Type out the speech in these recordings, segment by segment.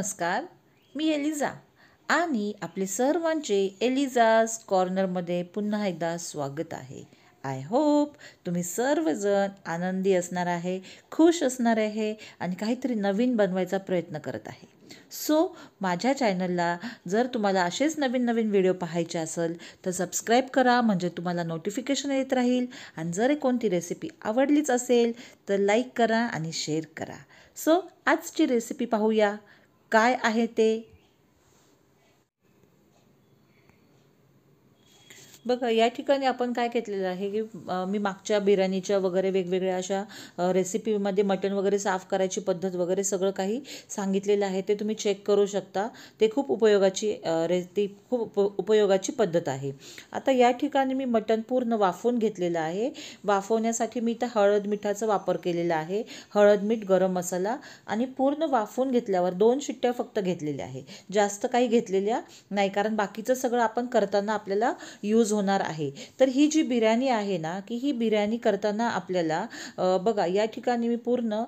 नमस्कार मी एलिझा आणि आपले सर्वांचे एलिझाज कॉर्नरमध्ये पुन्हा एकदा स्वागत आहे आय होप तुम्ही सर्वजण आनंदी असणार आहे खुश असणार आहे आणि काहीतरी नवीन बनवायचा प्रयत्न करत आहे सो माझ्या चॅनलला जर तुम्हाला असेच नवीन नवीन व्हिडिओ पाहायचे असेल तर सबस्क्राईब करा म्हणजे तुम्हाला नोटिफिकेशन येत राहील आणि जर कोणती रेसिपी आवडलीच असेल तर लाईक करा आणि शेअर करा सो आजची रेसिपी पाहूया काय आहे ते बघा या ठिकाणी आपण काय घेतलेलं आहे की मी मागच्या बिर्याणीच्या वगैरे वेगवेगळ्या अशा रेसिपीमध्ये मटण वगैरे साफ करायची पद्धत वगैरे सगळं काही सांगितलेलं आहे ते तुम्ही चेक करू शकता ते खूप उपयोगाची रे ती खूप उप उपयोगाची पद्धत आहे आता या ठिकाणी मी मटण पूर्ण वाफवून घेतलेलं आहे वाफवण्यासाठी मी इथं हळद मिठाचा वापर केलेला आहे हळद मीठ गरम मसाला आणि पूर्ण वाफवून घेतल्यावर दोन शिट्ट्या फक्त घेतलेल्या आहे जास्त काही घेतलेल्या नाही कारण बाकीचं सगळं आपण करताना आपल्याला यूज यूज होणार आहे तर ही जी बिर्याणी आहे ना की ही बिर्याणी करताना आपल्याला बघा या ठिकाणी मी पूर्ण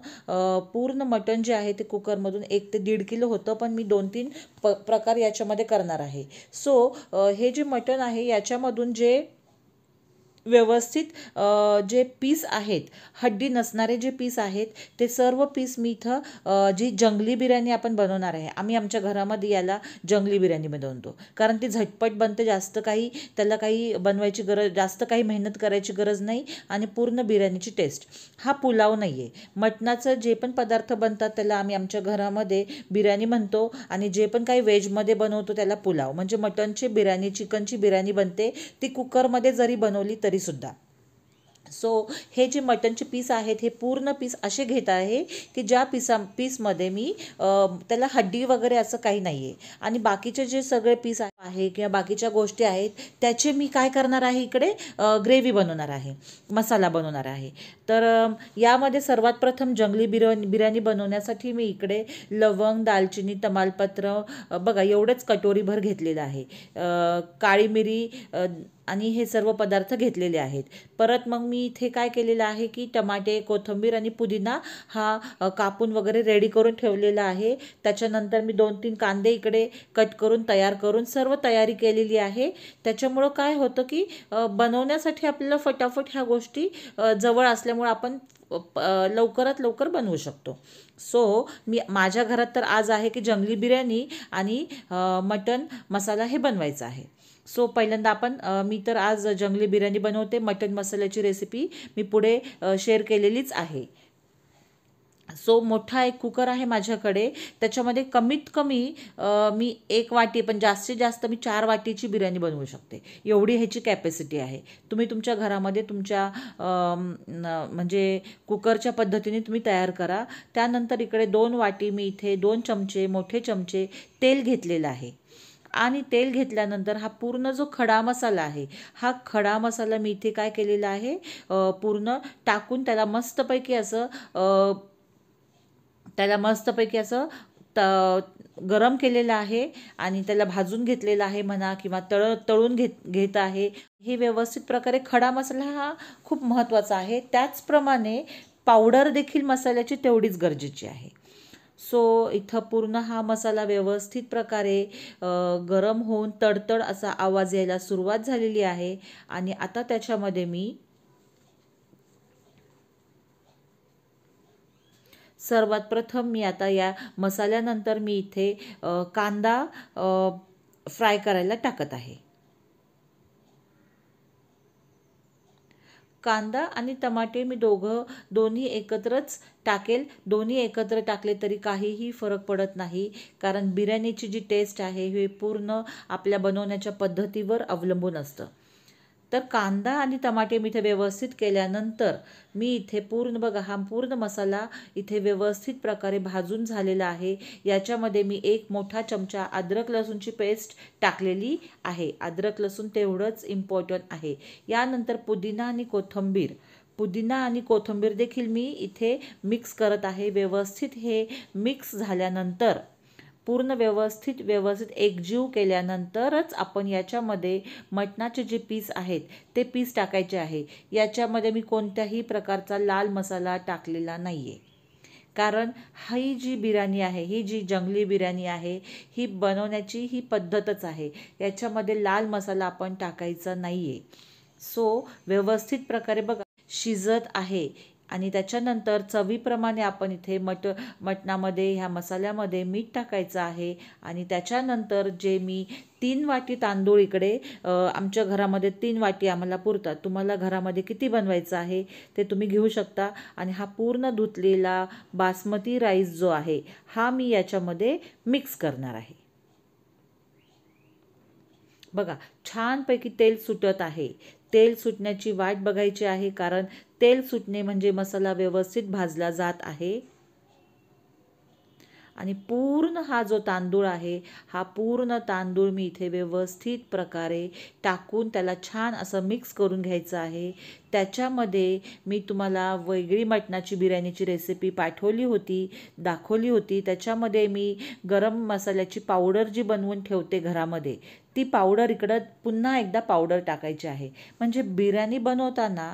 पूर्ण मटण जे आहे ते कुकरमधून एक ते दीड किलो होतं पण मी दोन तीन प प्रकार याच्यामध्ये करणार आहे सो हे जे मटण आहे याच्यामधून जे व्यवस्थित जे पीस आहेत हड्डी नसणारे जे पीस आहेत ते सर्व पीस मी इथं जी जंगली बिर्याणी आपण बनवणार आहे आम्ही आमच्या घरामध्ये याला जंगली बिर्याणी बनवतो कारण ती झटपट बनते जास्त काही त्याला काही बनवायची गरज जास्त काही मेहनत करायची गरज नाही आणि पूर्ण बिर्याणीची टेस्ट हा पुलाव नाही आहे मटणाचं जे पण पदार्थ बनतात त्याला आम्ही आमच्या घरामध्ये बिर्याणी म्हणतो आणि जे पण काही व्हेजमध्ये बनवतो त्याला पुलाव म्हणजे मटणची बिर्याणी चिकनची बिर्याणी बनते ती कुकरमध्ये जरी बनवली तरी सुद्धा सो so, हे जे मटनचे पीस आहेत हे पूर्ण पीस असे घेत आहे की ज्या पिसा पीसमध्ये मी त्याला हड्डी वगैरे असं काही नाही आहे आणि बाकीचे जे सगळे पीस आहे किंवा बाकीच्या गोष्टी आहेत त्याचे मी काय करणार आहे इकडे ग्रेव्ही बनवणार आहे मसाला बनवणार आहे तर यामध्ये सर्वात प्रथम जंगली बिर बिर्याणी बनवण्यासाठी मी इकडे लवंग दालचिनी तमालपत्र बघा एवढंच कटोरीभर घेतलेलं आहे काळी मिरी आणि हे सर्व पदार्थ घेतलेले आहेत परत मग मी इथे काय केलेलं आहे की टमाटे कोथंबीर आणि पुदिना हा कापून वगैरे रेडी करून ठेवलेला आहे त्याच्यानंतर मी दोन तीन कांदे इकडे कट करून तयार करून सर्व तयारी केलेली आहे त्याच्यामुळं काय होतं की बनवण्यासाठी आपल्याला फटाफट ह्या गोष्टी जवळ असल्यामुळे आपण लवकरात लवकर बनवू शकतो सो मी माझ्या घरात तर आज आहे की जंगली बिर्याणी आणि मटन मसाला हे बनवायचं आहे सो पहिल्यांदा आपण मी तर आज जंगली बिर्याणी बनवते मटन मसाल्याची रेसिपी मी पुढे शेअर केलेलीच आहे सो मोठा एक कुकर आहे माझ्याकडे त्याच्यामध्ये कमीत कमी मी एक वाटी पण जास्तीत जास्त मी चार वाटीची बिर्याणी बनवू शकते एवढी ह्याची कॅपॅसिटी आहे तुम्ही तुमच्या घरामध्ये तुमच्या म्हणजे कुकरच्या पद्धतीने तुम्ही तयार करा त्यानंतर इकडे दोन वाटी मी इथे दोन चमचे मोठे चमचे तेल घेतलेलं आहे आणि तेल घेतल्यानंतर हा पूर्ण जो खडा मसाला आहे हा खडा मसाला मी इथे काय केलेला आहे पूर्ण टाकून त्याला मस्तपैकी असं त्याला मस्तपैकी असं त गरम केलेलं आहे आणि त्याला भाजून घेतलेला आहे म्हणा किंवा तळ तळून घेत घेत आहे हे व्यवस्थित प्रकारे खडा मसाला हा खूप महत्त्वाचा आहे त्याचप्रमाणे पावडर देखील मसाल्याची तेवढीच गरजेची आहे सो इथं पूर्ण हा मसाला व्यवस्थित प्रकारे गरम होऊन तडतड असा आवाज यायला सुरुवात झालेली आहे आणि आता त्याच्यामध्ये मी सर्वात प्रथम मी आता या मसाल्यानंतर मी इथे कांदा फ्राय करायला टाकत आहे कांदा आणि टमाटे मी दोघं दोन्ही एकत्रच टाकेल दोन्ही एकत्र टाकले तरी काहीही फरक पडत नाही कारण बिर्याणीची जी टेस्ट आहे हे पूर्ण आपल्या बनवण्याच्या पद्धतीवर अवलंबून असतं तर कांदा आणि टमाटे मी इथे व्यवस्थित केल्यानंतर मी इथे पूर्ण बघा हा पूर्ण मसाला इथे व्यवस्थित प्रकारे भाजून झालेला आहे याच्यामध्ये मी एक मोठा चमचा अद्रक लसूणची पेस्ट टाकलेली आहे अद्रक लसूण तेवढंच इम्पॉर्टंट आहे यानंतर पुदिना आणि कोथंबीर पुदिना आणि कोथंबीर देखील मी इथे मिक्स करत आहे व्यवस्थित हे मिक्स झाल्यानंतर पूर्ण व्यवस्थित व्यवस्थित एकजीव केल्यानंतरच आपण याच्यामध्ये मटणाचे जे पीस आहेत ते पीस टाकायचे आहे याच्यामध्ये मी कोणत्याही प्रकारचा लाल मसाला टाकलेला नाही आहे कारण ही जी बिर्याणी आहे ही जी जंगली बिर्याणी आहे ही बनवण्याची ही पद्धतच आहे याच्यामध्ये लाल मसाला आपण टाकायचा नाही आहे सो व्यवस्थित प्रकारे बघा शिजत आहे आणि त्याच्यानंतर चवीप्रमाणे आपण इथे मट मटणामध्ये ह्या मसाल्यामध्ये मीठ टाकायचं आहे आणि त्याच्यानंतर जे मी तीन वाटी तांदूळ इकडे आमच्या घरामध्ये तीन वाटी आम्हाला पुरतात तुम्हाला घरामध्ये किती बनवायचं आहे ते तुम्ही घेऊ शकता आणि हा पूर्ण धुतलेला बासमती राईस जो आहे हा मी याच्यामध्ये मिक्स करणार आहे बघा छानपैकी तेल सुटत आहे तेल सुटण्याची वाट बघायची आहे कारण तेल सुटणे म्हणजे मसाला व्यवस्थित भाजला जात आहे आणि पूर्ण हा जो तांदूळ आहे हा पूर्ण तांदूळ मी इथे व्यवस्थित प्रकारे टाकून त्याला छान असं मिक्स करून घ्यायचं आहे त्याच्यामध्ये मी तुम्हाला वेगळी मटणाची बिर्याणीची रेसिपी पाठवली होती दाखवली होती त्याच्यामध्ये मी गरम मसाल्याची पावडर जी बनवून ठेवते घरामध्ये ती पावडर इकडं पुन्हा एकदा पावडर टाकायची आहे म्हणजे बिर्याणी बनवताना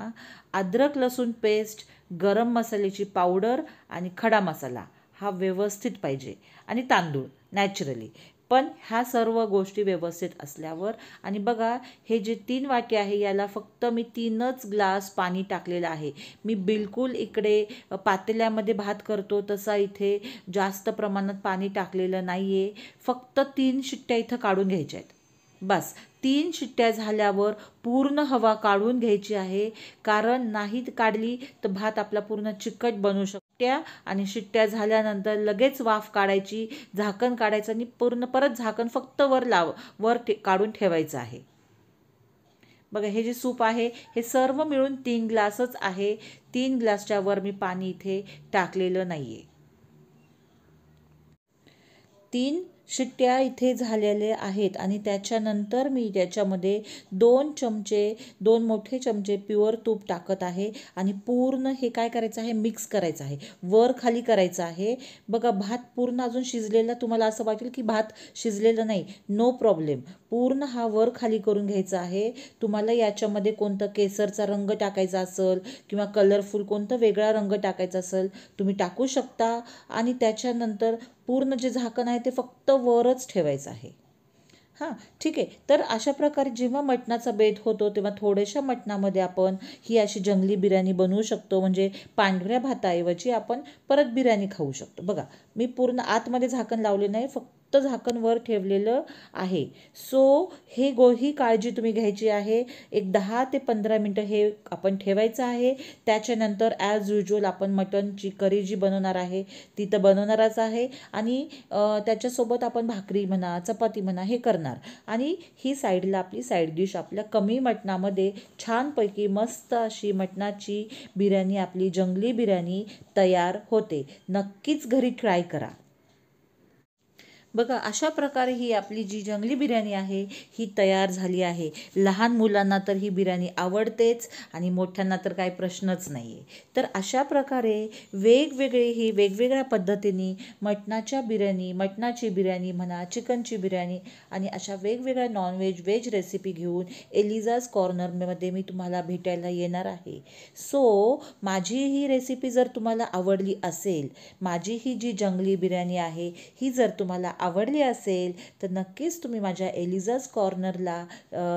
अद्रक लसूण पेस्ट गरम मसाल्याची पावडर आणि खडा मसाला हा व्यवस्थित पाहिजे आणि तांदूळ नॅचरली पण ह्या सर्व गोष्टी व्यवस्थित असल्यावर आणि बघा हे जे तीन वाटे आहे याला फक्त मी तीनच ग्लास पाणी टाकलेलं आहे मी बिलकुल इकडे पातेल्यामध्ये भात करतो तसा इथे जास्त प्रमाणात पाणी टाकलेलं नाही आहे फक्त तीन शिट्ट्या इथं काढून घ्यायच्या आहेत बस तीन शिट्ट्या झाल्यावर पूर्ण हवा काढून घ्यायची आहे कारण नाही काढली तर भात आपला पूर्ण चिकट बनू शकतो शिट्ट्या आणि शिट्ट्या झाल्यानंतर लगेच वाफ काढायची झाकण काढायचं आणि पूर्ण परत झाकण फक्त वर लाव वर ठे काढून ठेवायचं आहे बघा हे जे सूप आहे हे सर्व मिळून तीन ग्लासच आहे तीन ग्लासच्या वर मी पाणी इथे टाकलेलं नाही आहे तीन शिट्ट्या इथे झालेले आहेत आणि त्याच्यानंतर मी त्याच्यामध्ये दोन चमचे दोन मोठे चमचे प्युअर तूप टाकत आहे आणि पूर्ण हे काय करायचं आहे मिक्स करायचं आहे वर खाली करायचं आहे बघा भात पूर्ण अजून शिजलेला तुम्हाला असं वाटेल की भात शिजलेलं नाही नो प्रॉब्लेम पूर्ण हा वर खाली करून घ्यायचा आहे तुम्हाला याच्यामध्ये कोणतं केसरचा रंग टाकायचा असेल किंवा कलरफुल कोणता वेगळा रंग टाकायचा असेल तुम्ही टाकू शकता आणि त्याच्यानंतर पूर्ण जे झाकण आहे ते फक्त वरच ठेवायचं आहे हां ठीक आहे तर अशा प्रकारे जेव्हा मटणाचा बेत होतो तेव्हा थोड्याशा मटणामध्ये आपण ही अशी जंगली बिर्याणी बनवू शकतो म्हणजे पांढऱ्या भाताऐवजी आपण परत बिर्याणी खाऊ शकतो बघा मी पूर्ण आतमध्ये झाकण लावले नाही फक्त झाकण वर ठेवलेलं आहे सो हे गो ही काळजी तुम्ही घ्यायची आहे एक दहा ते पंधरा मिनटं हे आपण ठेवायचं आहे त्याच्यानंतर ॲज युजल आपण मटनची करी जी बनवणार आहे ती तर बनवणारच आहे आणि त्याच्यासोबत आपण भाकरी म्हणा चपाती म्हणा हे करणार आणि ही साईडला आपली साईड डिश आपल्या कमी मटणामध्ये छानपैकी मस्त अशी मटणाची बिर्याणी आपली जंगली बिर्याणी तयार होते नक्कीच घरी ट्राय करा बघा अशा प्रकारे ही आपली जी जंगली बिर्याणी आहे ही तयार झाली आहे लहान मुलांना तर ही बिर्याणी आवडतेच आणि मोठ्यांना तर काही प्रश्नच नाही आहे तर अशा प्रकारे वेगवेगळी ही वेगवेगळ्या पद्धतीने मटणाच्या बिर्याणी मटणाची बिर्याणी म्हणा चिकनची बिर्याणी आणि अशा वेगवेगळ्या नॉनव्हेज व्हेज रेसिपी घेऊन एलिझाज कॉर्नरमध्ये मी तुम्हाला भेटायला येणार आहे सो माझी ही रेसिपी जर तुम्हाला आवडली असेल माझी ही जी जंगली बिर्याणी आहे ही जर तुम्हाला आवडली असेल तर नक्कीच तुम्ही माझ्या एलिझाज कॉर्नरला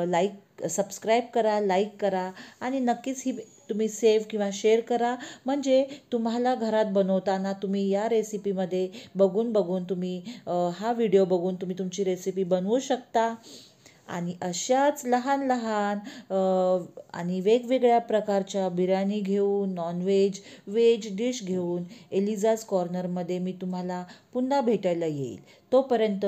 लाईक सबस्क्राईब करा लाईक करा आणि नक्कीच ही तुम्ही सेव्ह किंवा शेअर करा म्हणजे तुम्हाला घरात बनवताना तुम्ही या रेसिपीमध्ये बघून बघून तुम्ही हा व्हिडिओ बघून तुम्ही तुमची रेसिपी बनवू शकता आणि अशाच लहान लहान आणि वेगवेगळ्या प्रकारच्या बिर्याणी घेऊन नॉनव्हेज व्हेज डिश घेऊन एलिझाज कॉर्नरमध्ये मी तुम्हाला पुन्हा भेटायला येईल तोपर्यंत